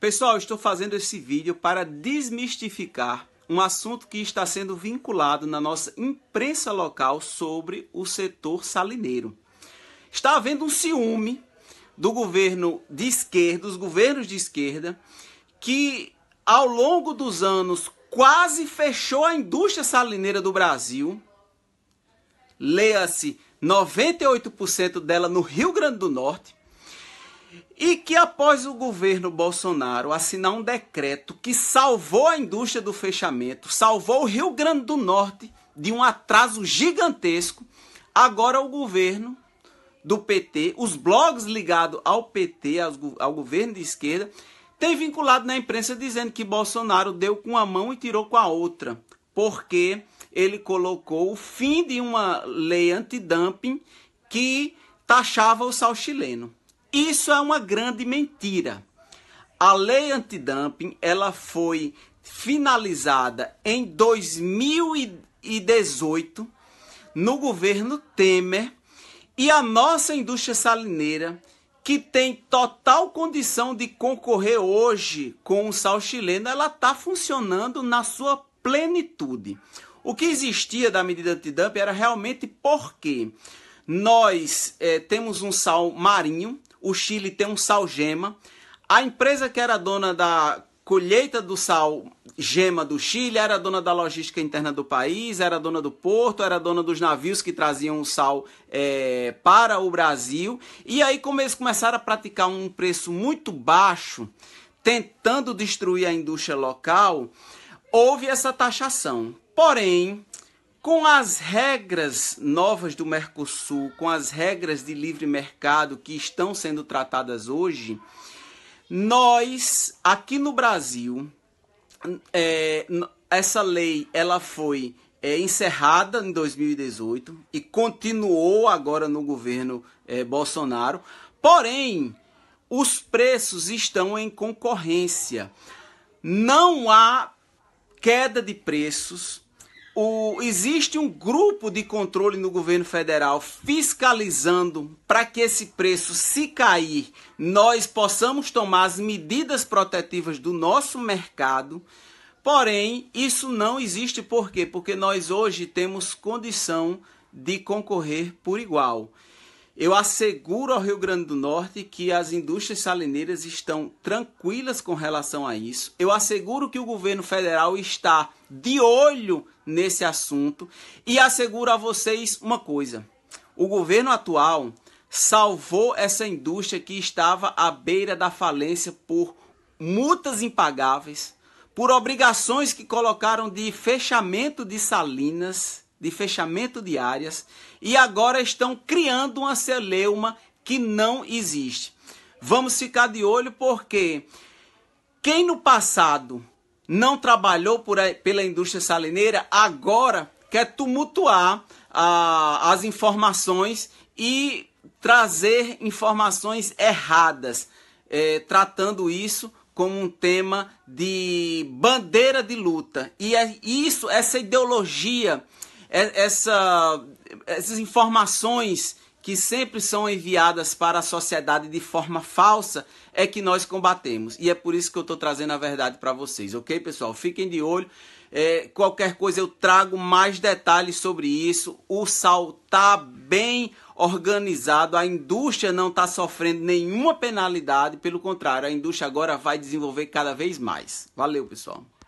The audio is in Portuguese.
Pessoal, estou fazendo esse vídeo para desmistificar um assunto que está sendo vinculado na nossa imprensa local sobre o setor salineiro. Está havendo um ciúme do governo de esquerda, dos governos de esquerda, que ao longo dos anos quase fechou a indústria salineira do Brasil. Leia-se 98% dela no Rio Grande do Norte e que após o governo Bolsonaro assinar um decreto que salvou a indústria do fechamento, salvou o Rio Grande do Norte de um atraso gigantesco, agora o governo do PT, os blogs ligados ao PT, ao governo de esquerda, tem vinculado na imprensa dizendo que Bolsonaro deu com a mão e tirou com a outra, porque ele colocou o fim de uma lei antidumping que taxava o sal chileno. Isso é uma grande mentira. A lei antidumping, ela foi finalizada em 2018 no governo Temer e a nossa indústria salineira que tem total condição de concorrer hoje com o sal chileno, ela está funcionando na sua plenitude. O que existia da medida antidumping era realmente porque nós é, temos um sal marinho o Chile tem um sal gema. A empresa que era dona da colheita do sal gema do Chile era dona da logística interna do país, era dona do porto, era dona dos navios que traziam o sal é, para o Brasil. E aí, como eles começaram a praticar um preço muito baixo, tentando destruir a indústria local, houve essa taxação. Porém, com as regras novas do Mercosul, com as regras de livre mercado que estão sendo tratadas hoje, nós aqui no Brasil, é, essa lei ela foi é, encerrada em 2018 e continuou agora no governo é, Bolsonaro. Porém, os preços estão em concorrência. Não há queda de preços o, existe um grupo de controle no governo federal fiscalizando para que esse preço, se cair, nós possamos tomar as medidas protetivas do nosso mercado. Porém, isso não existe por quê? Porque nós hoje temos condição de concorrer por igual. Eu asseguro ao Rio Grande do Norte que as indústrias salineiras estão tranquilas com relação a isso. Eu asseguro que o governo federal está de olho nesse assunto. E asseguro a vocês uma coisa: o governo atual salvou essa indústria que estava à beira da falência por multas impagáveis, por obrigações que colocaram de fechamento de salinas de fechamento de áreas e agora estão criando uma celeuma que não existe. Vamos ficar de olho porque quem no passado não trabalhou por, pela indústria salineira agora quer tumultuar ah, as informações e trazer informações erradas, eh, tratando isso como um tema de bandeira de luta. E é, isso, essa ideologia é, essa, essas informações que sempre são enviadas para a sociedade de forma falsa é que nós combatemos. E é por isso que eu estou trazendo a verdade para vocês, ok, pessoal? Fiquem de olho. É, qualquer coisa eu trago mais detalhes sobre isso. O sal está bem organizado, a indústria não está sofrendo nenhuma penalidade, pelo contrário, a indústria agora vai desenvolver cada vez mais. Valeu, pessoal.